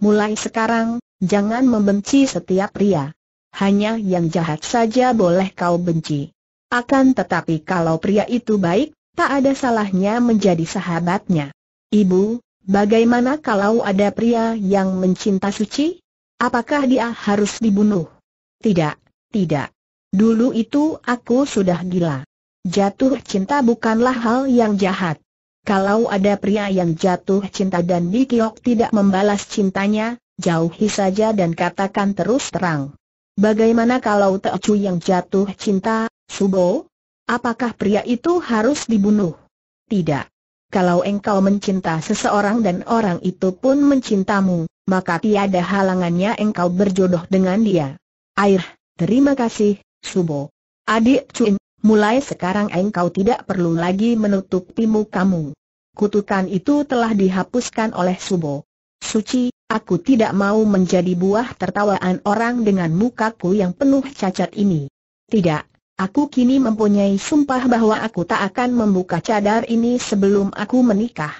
Mulai sekarang, jangan membenci setiap pria. Hanya yang jahat saja boleh kau benci. Akan tetapi kalau pria itu baik, tak ada salahnya menjadi sahabatnya. Ibu, bagaimana kalau ada pria yang mencinta suci? Apakah dia harus dibunuh? Tidak, tidak. Dulu itu aku sudah gila. Jatuh cinta bukanlah hal yang jahat. Kalau ada pria yang jatuh cinta dan Dikiok tidak membalas cintanya, jauhi saja dan katakan terus terang. Bagaimana kalau Teocu yang jatuh cinta, Subo? Apakah pria itu harus dibunuh? Tidak. Kalau engkau mencinta seseorang dan orang itu pun mencintamu, maka tiada halangannya engkau berjodoh dengan dia. Air, terima kasih, Subo. Adik Cuin, mulai sekarang engkau tidak perlu lagi menutup pimu kamu. Kutukan itu telah dihapuskan oleh Subo. Suci, aku tidak mau menjadi buah tertawaan orang dengan mukaku yang penuh cacat ini. Tidak, aku kini mempunyai sumpah bahwa aku tak akan membuka cadar ini sebelum aku menikah.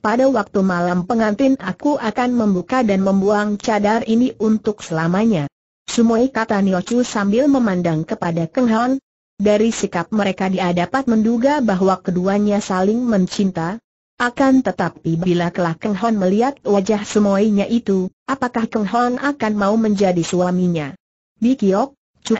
Pada waktu malam pengantin aku akan membuka dan membuang cadar ini untuk selamanya. Sumoi kata Niochu sambil memandang kepada Keng Han, dari sikap mereka dia dapat menduga bahwa keduanya saling mencinta, akan tetapi bila kelak Keng Hon melihat wajah semuanya itu, apakah Keng Hon akan mau menjadi suaminya? Bikiok,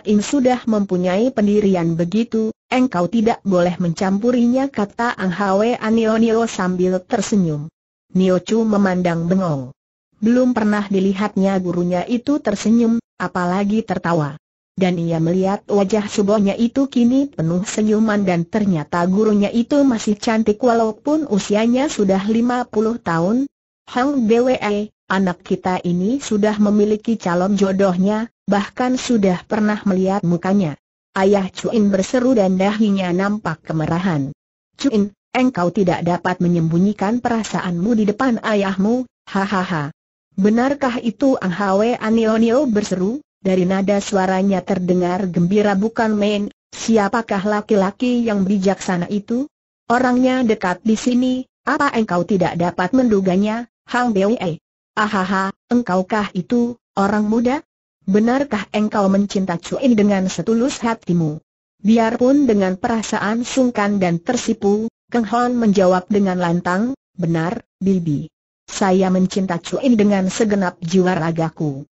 In sudah mempunyai pendirian begitu, engkau tidak boleh mencampurinya kata Ang Hwe Anio Nio sambil tersenyum. Nio Chu memandang bengong. Belum pernah dilihatnya gurunya itu tersenyum, apalagi tertawa. Dan ia melihat wajah subohnya itu kini penuh senyuman dan ternyata gurunya itu masih cantik walaupun usianya sudah 50 tahun. Hang Bwe, anak kita ini sudah memiliki calon jodohnya, bahkan sudah pernah melihat mukanya. Ayah Cuin berseru dan dahinya nampak kemerahan. Cuin, engkau tidak dapat menyembunyikan perasaanmu di depan ayahmu, hahaha. Benarkah itu Ang Hwe Anionio berseru? Dari nada suaranya terdengar gembira bukan main, siapakah laki-laki yang bijaksana itu? Orangnya dekat di sini, apa engkau tidak dapat menduganya, Hang Bwe? Ahaha, engkaukah itu, orang muda? Benarkah engkau mencinta Cui dengan setulus hatimu? Biarpun dengan perasaan sungkan dan tersipu, Keng Hon menjawab dengan lantang, benar, Bibi. Saya mencinta Cui dengan segenap jiwa ragaku.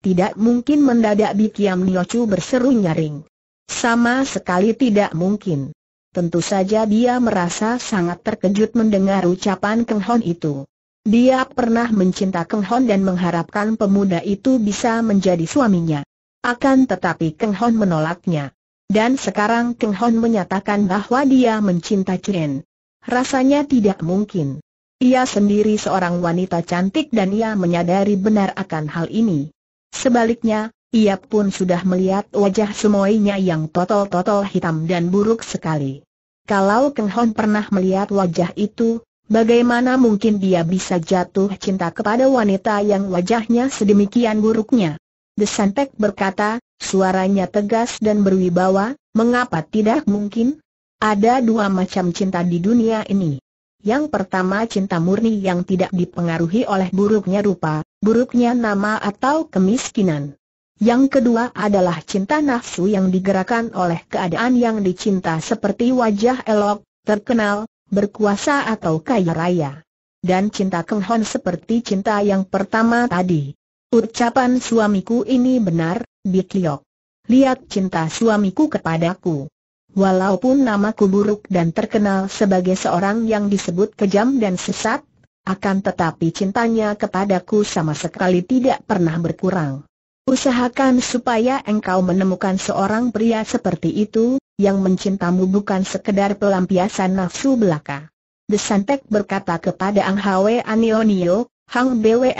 Tidak mungkin mendadak Bikiam Niochu berseru nyaring. Sama sekali tidak mungkin. Tentu saja dia merasa sangat terkejut mendengar ucapan Keng Hon itu. Dia pernah mencinta Keng Hon dan mengharapkan pemuda itu bisa menjadi suaminya. Akan tetapi Keng Hon menolaknya. Dan sekarang Keng Hon menyatakan bahwa dia mencinta Chen. Rasanya tidak mungkin. Ia sendiri seorang wanita cantik dan ia menyadari benar akan hal ini. Sebaliknya, ia pun sudah melihat wajah semuanya yang totol-totol hitam dan buruk sekali. Kalau Keng Hon pernah melihat wajah itu, bagaimana mungkin dia bisa jatuh cinta kepada wanita yang wajahnya sedemikian buruknya? Desantek berkata, suaranya tegas dan berwibawa, mengapa tidak mungkin? Ada dua macam cinta di dunia ini. Yang pertama cinta murni yang tidak dipengaruhi oleh buruknya rupa, buruknya nama atau kemiskinan. Yang kedua adalah cinta nafsu yang digerakkan oleh keadaan yang dicinta seperti wajah elok, terkenal, berkuasa atau kaya raya. Dan cinta kenghon seperti cinta yang pertama tadi. Ucapan suamiku ini benar, Bitliok. Lihat cinta suamiku kepadaku. Walaupun namaku buruk dan terkenal sebagai seorang yang disebut kejam dan sesat, akan tetapi cintanya kepadaku sama sekali tidak pernah berkurang. Usahakan supaya engkau menemukan seorang pria seperti itu, yang mencintamu bukan sekedar pelampiasan nafsu belaka. Desantek berkata kepada Ang Hwe Anionio, Hang Bwe,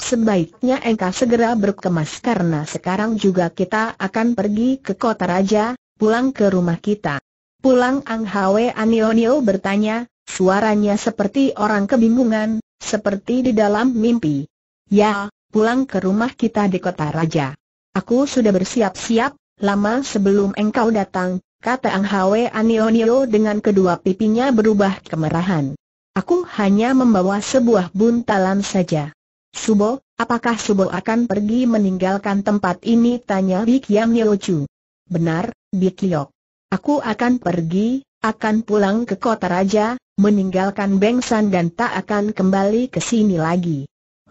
sebaiknya engkau segera berkemas karena sekarang juga kita akan pergi ke kota raja, pulang ke rumah kita. Pulang Ang Hwe Anionio bertanya, suaranya seperti orang kebingungan, seperti di dalam mimpi. Ya, pulang ke rumah kita di kota raja. Aku sudah bersiap-siap, lama sebelum engkau datang, kata Ang Hwe Anionio dengan kedua pipinya berubah kemerahan. Aku hanya membawa sebuah buntalan saja. Subo, apakah Subo akan pergi meninggalkan tempat ini? Tanya Bikiam Niochu. Benar, Bitliok. Aku akan pergi, akan pulang ke kota raja, meninggalkan Bengsan dan tak akan kembali ke sini lagi.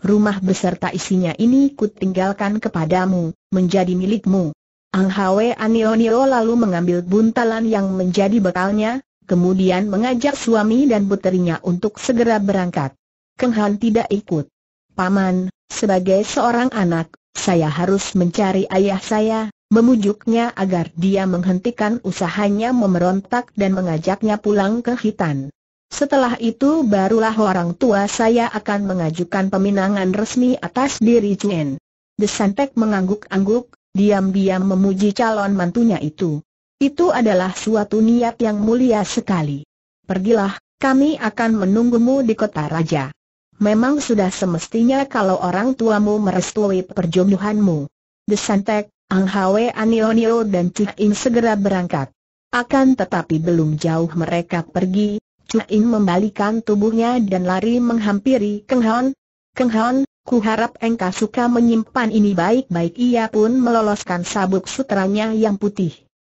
Rumah beserta isinya ini ku tinggalkan kepadamu, menjadi milikmu. Ang Hwe Anionio lalu mengambil buntalan yang menjadi bekalnya, kemudian mengajak suami dan puterinya untuk segera berangkat. Keng Han tidak ikut. Paman, sebagai seorang anak, saya harus mencari ayah saya, memujuknya agar dia menghentikan usahanya memerontak dan mengajaknya pulang ke Hitan. Setelah itu barulah orang tua saya akan mengajukan peminangan resmi atas diri Chuen. Desantek mengangguk-angguk, diam-diam memuji calon mantunya itu. Itu adalah suatu niat yang mulia sekali. Pergilah, kami akan menunggumu di kota raja. Memang sudah semestinya kalau orang tuamu merestui perjodohanmu. Desantek, Ang Hwe Anionio dan Cuk In segera berangkat. Akan tetapi belum jauh mereka pergi, Cuk In membalikan tubuhnya dan lari menghampiri Keng Hon. Keng Hon, ku harap engkau suka menyimpan ini baik-baik ia pun meloloskan sabuk sutranya yang putih.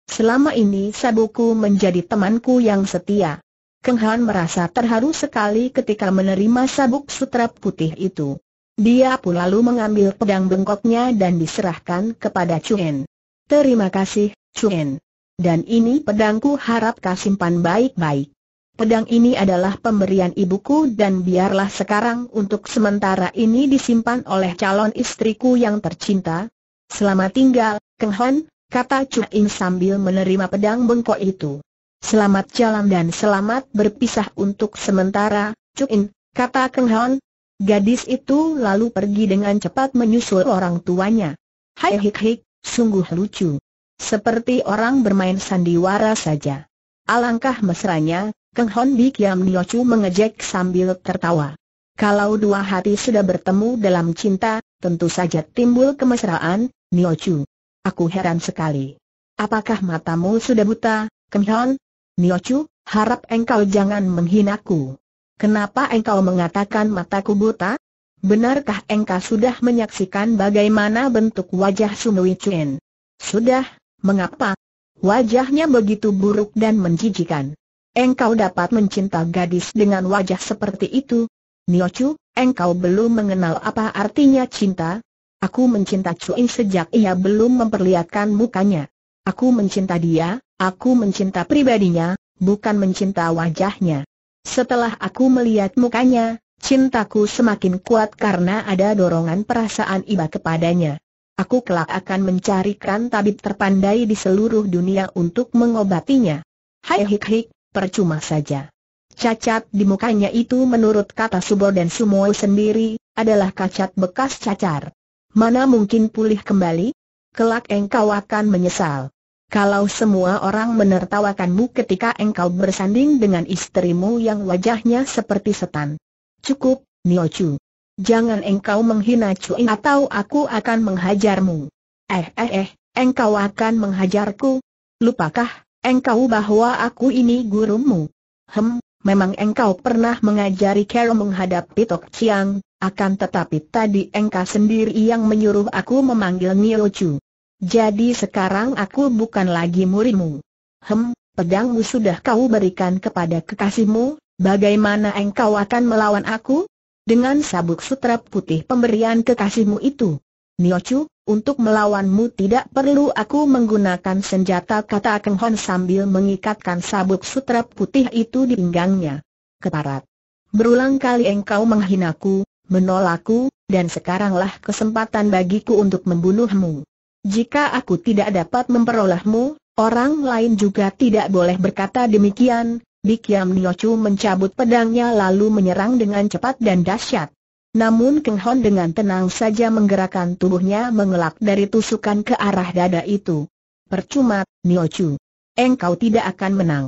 Selama ini sabuku menjadi temanku yang setia. Keng Han merasa terharu sekali ketika menerima sabuk sutra putih itu. Dia pun lalu mengambil pedang bengkoknya dan diserahkan kepada Chuen. Terima kasih, Chuen. Dan ini pedangku harap kau simpan baik-baik. Pedang ini adalah pemberian ibuku dan biarlah sekarang untuk sementara ini disimpan oleh calon istriku yang tercinta. Selamat tinggal, Keng Hon, kata Chuen sambil menerima pedang bengkok itu. Selamat jalan dan selamat berpisah untuk sementara, Chuen, kata Keng Hon, Gadis itu lalu pergi dengan cepat menyusul orang tuanya. Hai hik hik, sungguh lucu. Seperti orang bermain sandiwara saja. Alangkah mesranya, Keng Hon Bik Yam Niochu mengejek sambil tertawa. Kalau dua hati sudah bertemu dalam cinta, tentu saja timbul kemesraan, Niochu. Aku heran sekali. Apakah matamu sudah buta, Keng Hon? Niochu, harap engkau jangan menghinaku. Kenapa engkau mengatakan mataku buta? Benarkah engkau sudah menyaksikan bagaimana bentuk wajah Sun Wicun? Sudah, mengapa? Wajahnya begitu buruk dan menjijikan. Engkau dapat mencinta gadis dengan wajah seperti itu? Niochu, engkau belum mengenal apa artinya cinta? Aku mencinta Chuin sejak ia belum memperlihatkan mukanya. Aku mencinta dia, aku mencinta pribadinya, bukan mencinta wajahnya. Setelah aku melihat mukanya, cintaku semakin kuat karena ada dorongan perasaan iba kepadanya. Aku kelak akan mencarikan tabib terpandai di seluruh dunia untuk mengobatinya. Hai hik hik, percuma saja. Cacat di mukanya itu menurut kata Subo dan Sumo sendiri, adalah cacat bekas cacar. Mana mungkin pulih kembali? Kelak engkau akan menyesal. Kalau semua orang menertawakanmu ketika engkau bersanding dengan istrimu yang wajahnya seperti setan. Cukup, Chu. Jangan engkau menghina Chu Cui atau aku akan menghajarmu. Eh eh eh, engkau akan menghajarku? Lupakah engkau bahwa aku ini gurumu? Hem, memang engkau pernah mengajari Carol menghadapi Tok Chiang, akan tetapi tadi engkau sendiri yang menyuruh aku memanggil Chu. Jadi sekarang aku bukan lagi murimu. Hem, pedangmu sudah kau berikan kepada kekasihmu, bagaimana engkau akan melawan aku? Dengan sabuk sutra putih pemberian kekasihmu itu. Niochu, untuk melawanmu tidak perlu aku menggunakan senjata kata Keng Hon sambil mengikatkan sabuk sutra putih itu di pinggangnya. Keparat. Berulang kali engkau menghinaku, menolakku, dan sekaranglah kesempatan bagiku untuk membunuhmu. Jika aku tidak dapat memperolehmu, orang lain juga tidak boleh berkata demikian. Bikiam Niochu mencabut pedangnya lalu menyerang dengan cepat dan dahsyat. Namun Keng Hon dengan tenang saja menggerakkan tubuhnya mengelak dari tusukan ke arah dada itu. Percuma, Niochu. Engkau tidak akan menang.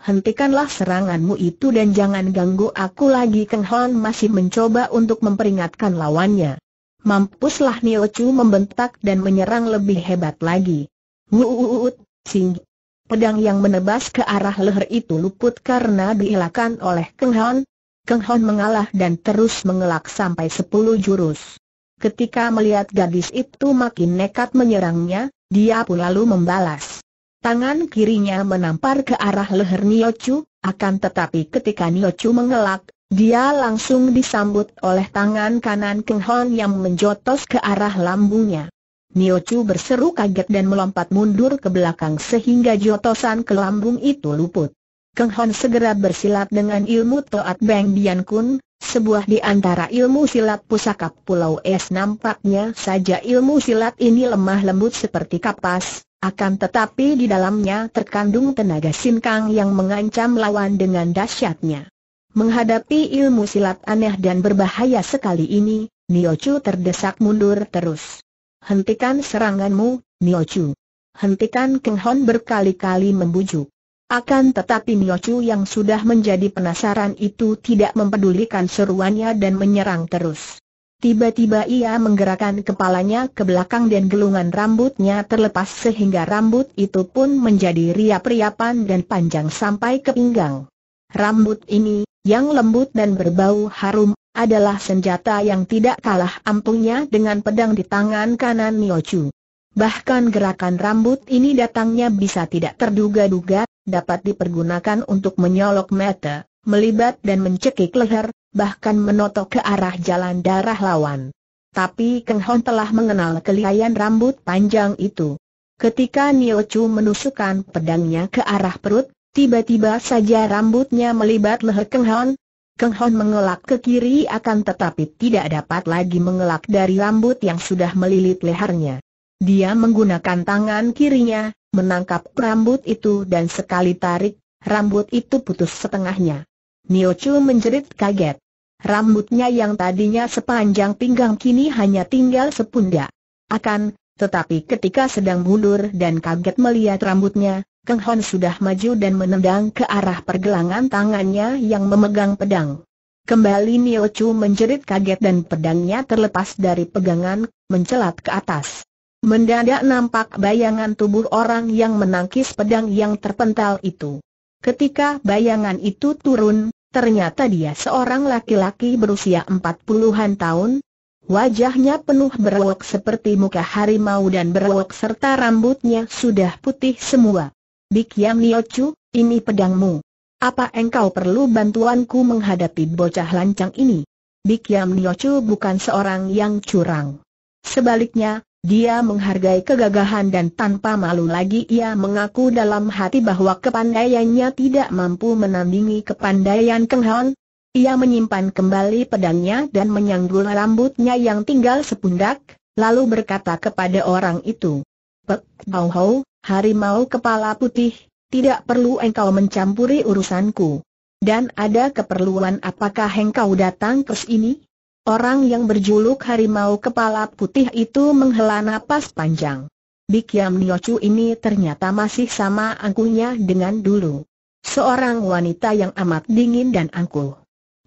Hentikanlah seranganmu itu dan jangan ganggu aku lagi Keng Hon masih mencoba untuk memperingatkan lawannya. Mampuslah Nio Chu membentak dan menyerang lebih hebat lagi. Wuuut, sing. Pedang yang menebas ke arah leher itu luput karena dihilangkan oleh Keng Hon. Keng Hon mengalah dan terus mengelak sampai sepuluh jurus. Ketika melihat gadis itu makin nekat menyerangnya, dia pun lalu membalas. Tangan kirinya menampar ke arah leher Chu, akan tetapi ketika Chu mengelak, dia langsung disambut oleh tangan kanan Keng Hon yang menjotos ke arah lambungnya. Nio-chu berseru kaget dan melompat mundur ke belakang sehingga jotosan ke lambung itu luput. Keng Hon segera bersilat dengan ilmu Toat Beng Bian Kun, sebuah di antara ilmu silat pusaka Pulau Es nampaknya saja ilmu silat ini lemah lembut seperti kapas, akan tetapi di dalamnya terkandung tenaga sinkang yang mengancam lawan dengan dahsyatnya. Menghadapi ilmu silat aneh dan berbahaya sekali ini, Niochu terdesak mundur terus. Hentikan seranganmu, Niochu. Hentikan Keng berkali-kali membujuk. Akan tetapi Niochu yang sudah menjadi penasaran itu tidak mempedulikan seruannya dan menyerang terus. Tiba-tiba ia menggerakkan kepalanya ke belakang dan gelungan rambutnya terlepas sehingga rambut itu pun menjadi riap-riapan dan panjang sampai ke pinggang. Rambut ini, yang lembut dan berbau harum, adalah senjata yang tidak kalah ampuhnya dengan pedang di tangan kanan Chu. Bahkan gerakan rambut ini datangnya bisa tidak terduga-duga, dapat dipergunakan untuk menyolok mata, melibat dan mencekik leher, bahkan menotok ke arah jalan darah lawan. Tapi Keng Hon telah mengenal kelihayan rambut panjang itu. Ketika Chu menusukkan pedangnya ke arah perut, Tiba-tiba saja rambutnya melibat leher Keng Hon. Keng Hon mengelak ke kiri akan tetapi tidak dapat lagi mengelak dari rambut yang sudah melilit lehernya. Dia menggunakan tangan kirinya, menangkap rambut itu dan sekali tarik, rambut itu putus setengahnya. Nio Chu menjerit kaget. Rambutnya yang tadinya sepanjang pinggang kini hanya tinggal sepundak. Akan, tetapi ketika sedang mundur dan kaget melihat rambutnya, Keng Hon sudah maju dan menendang ke arah pergelangan tangannya yang memegang pedang. Kembali Nio Chu menjerit kaget dan pedangnya terlepas dari pegangan, mencelat ke atas. Mendadak nampak bayangan tubuh orang yang menangkis pedang yang terpental itu. Ketika bayangan itu turun, ternyata dia seorang laki-laki berusia empat puluhan tahun, Wajahnya penuh berwok seperti muka harimau dan berwok serta rambutnya sudah putih semua. Bik Yam Niochu, ini pedangmu. Apa engkau perlu bantuanku menghadapi bocah lancang ini? Bik Yam Niochu bukan seorang yang curang. Sebaliknya, dia menghargai kegagahan dan tanpa malu lagi ia mengaku dalam hati bahwa kepandaiannya tidak mampu menandingi kepandaian Keng Hon. Ia menyimpan kembali pedangnya dan menyanggul rambutnya yang tinggal sepundak, lalu berkata kepada orang itu, Pek Bao Hou, Harimau kepala putih, tidak perlu engkau mencampuri urusanku. Dan ada keperluan apakah engkau datang ke sini? Orang yang berjuluk harimau kepala putih itu menghela napas panjang. Bikiam Niochu ini ternyata masih sama angkuhnya dengan dulu. Seorang wanita yang amat dingin dan angkuh.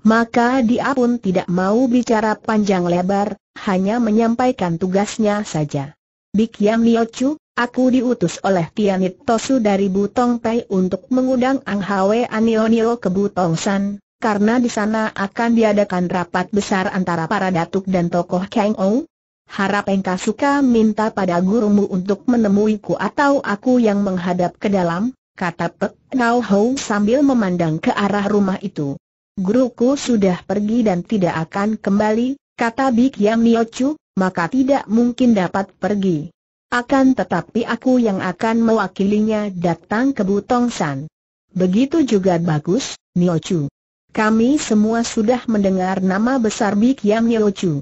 Maka dia pun tidak mau bicara panjang lebar, hanya menyampaikan tugasnya saja. Bikiam Niochu, Aku diutus oleh Tianit Tosu dari Butong Pai untuk mengundang Ang Hwe Anionio ke Butong San, karena di sana akan diadakan rapat besar antara para datuk dan tokoh Kang Ong. Harap engkau suka minta pada gurumu untuk menemuiku atau aku yang menghadap ke dalam, kata Pek Nau Hou sambil memandang ke arah rumah itu. Guruku sudah pergi dan tidak akan kembali, kata Bik Yam Nio Chu, maka tidak mungkin dapat pergi. Akan tetapi aku yang akan mewakilinya datang ke Butong San. Begitu juga bagus, Niochu. Kami semua sudah mendengar nama besar Chu. Niochu.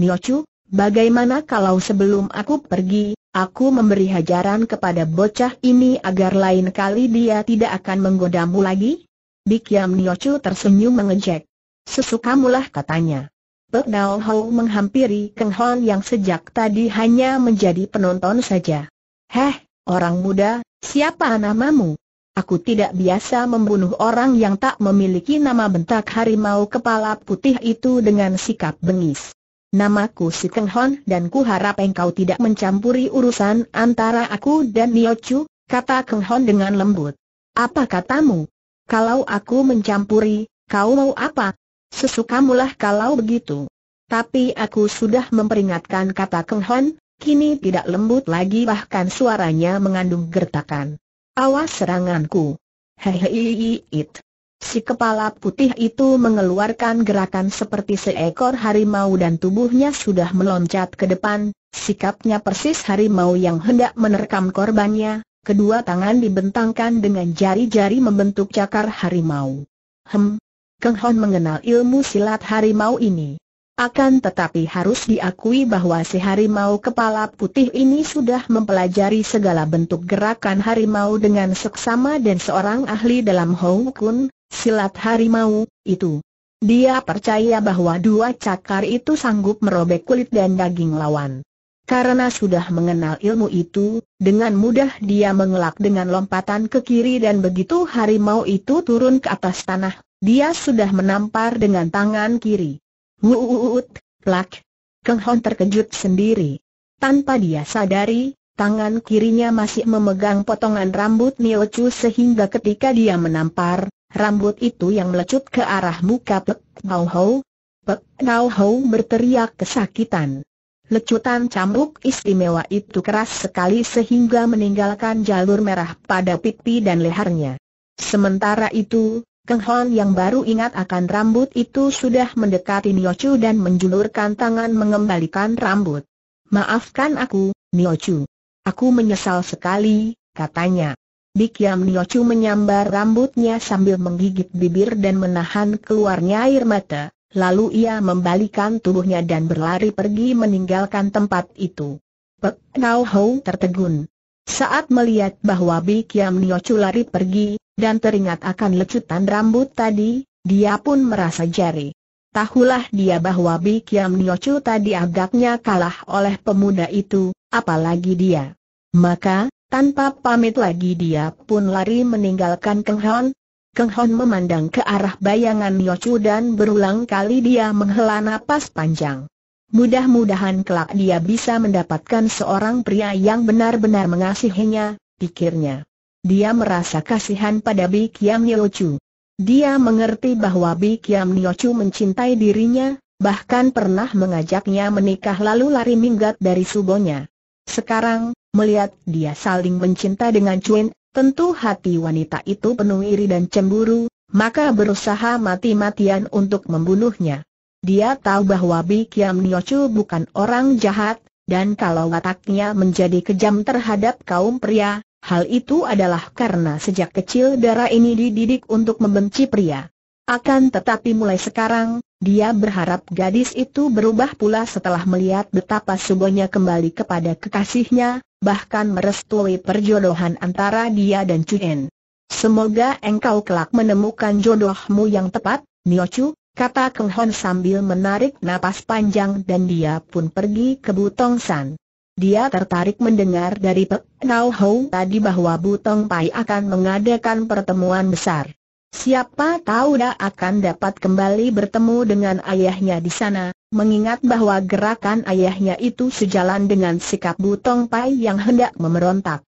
Niochu, bagaimana kalau sebelum aku pergi, aku memberi hajaran kepada bocah ini agar lain kali dia tidak akan menggodamu lagi? Nio Niochu tersenyum mengejek. Sesukamulah katanya. Pek Dao Hou menghampiri Keng Hon yang sejak tadi hanya menjadi penonton saja. Heh, orang muda, siapa namamu? Aku tidak biasa membunuh orang yang tak memiliki nama bentak harimau kepala putih itu dengan sikap bengis. Namaku si Keng Hon dan ku harap engkau tidak mencampuri urusan antara aku dan Nio Chu, kata Keng Hon dengan lembut. Apa katamu? Kalau aku mencampuri, kau mau apa? sesuka mulah kalau begitu. Tapi aku sudah memperingatkan kata Keng Hon, kini tidak lembut lagi bahkan suaranya mengandung gertakan. Awas seranganku. Hehehe it. Si kepala putih itu mengeluarkan gerakan seperti seekor harimau dan tubuhnya sudah meloncat ke depan, sikapnya persis harimau yang hendak menerkam korbannya, kedua tangan dibentangkan dengan jari-jari membentuk cakar harimau. Hem, Keng Hon mengenal ilmu silat harimau ini. Akan tetapi harus diakui bahwa si harimau kepala putih ini sudah mempelajari segala bentuk gerakan harimau dengan seksama dan seorang ahli dalam Hong Kun, silat harimau, itu. Dia percaya bahwa dua cakar itu sanggup merobek kulit dan daging lawan. Karena sudah mengenal ilmu itu, dengan mudah dia mengelak dengan lompatan ke kiri dan begitu harimau itu turun ke atas tanah, dia sudah menampar dengan tangan kiri. Wuuut, plak. Keng Hon terkejut sendiri. Tanpa dia sadari, tangan kirinya masih memegang potongan rambut Nio Chu sehingga ketika dia menampar, rambut itu yang melecut ke arah muka Pek Nau Hou. Pek Nau Hou berteriak kesakitan. Lecutan cambuk istimewa itu keras sekali sehingga meninggalkan jalur merah pada pipi dan lehernya. Sementara itu, Keng Hon yang baru ingat akan rambut itu sudah mendekati Niochu dan menjulurkan tangan mengembalikan rambut. Maafkan aku, Niochu. Aku menyesal sekali, katanya. Dikiam Niochu menyambar rambutnya sambil menggigit bibir dan menahan keluarnya air mata, lalu ia membalikan tubuhnya dan berlari pergi meninggalkan tempat itu. Pek Nau Hou tertegun. Saat melihat bahwa Bi Kiam Niochu lari pergi, dan teringat akan lecutan rambut tadi, dia pun merasa jari. Tahulah dia bahwa Bi Kiam Niochu tadi agaknya kalah oleh pemuda itu, apalagi dia. Maka, tanpa pamit lagi dia pun lari meninggalkan Keng Hon. Keng Hon memandang ke arah bayangan Niochu dan berulang kali dia menghela napas panjang. Mudah-mudahan kelak dia bisa mendapatkan seorang pria yang benar-benar mengasihinya, pikirnya. Dia merasa kasihan pada Bi Kiam Niochu. Dia mengerti bahwa Bi Kiam Niochu mencintai dirinya, bahkan pernah mengajaknya menikah lalu lari minggat dari subonya. Sekarang, melihat dia saling mencinta dengan Chuen, tentu hati wanita itu penuh iri dan cemburu, maka berusaha mati-matian untuk membunuhnya. Dia tahu bahwa Bikiam Niochu bukan orang jahat, dan kalau wataknya menjadi kejam terhadap kaum pria, hal itu adalah karena sejak kecil darah ini dididik untuk membenci pria. Akan tetapi mulai sekarang, dia berharap gadis itu berubah pula setelah melihat betapa subonya kembali kepada kekasihnya, bahkan merestui perjodohan antara dia dan Chuen. Semoga engkau kelak menemukan jodohmu yang tepat, Niochu, kata Keng Hon sambil menarik napas panjang dan dia pun pergi ke Butong San. Dia tertarik mendengar dari Pek Nau Hou tadi bahwa Butong Pai akan mengadakan pertemuan besar. Siapa tahu dia akan dapat kembali bertemu dengan ayahnya di sana, mengingat bahwa gerakan ayahnya itu sejalan dengan sikap Butong Pai yang hendak memberontak.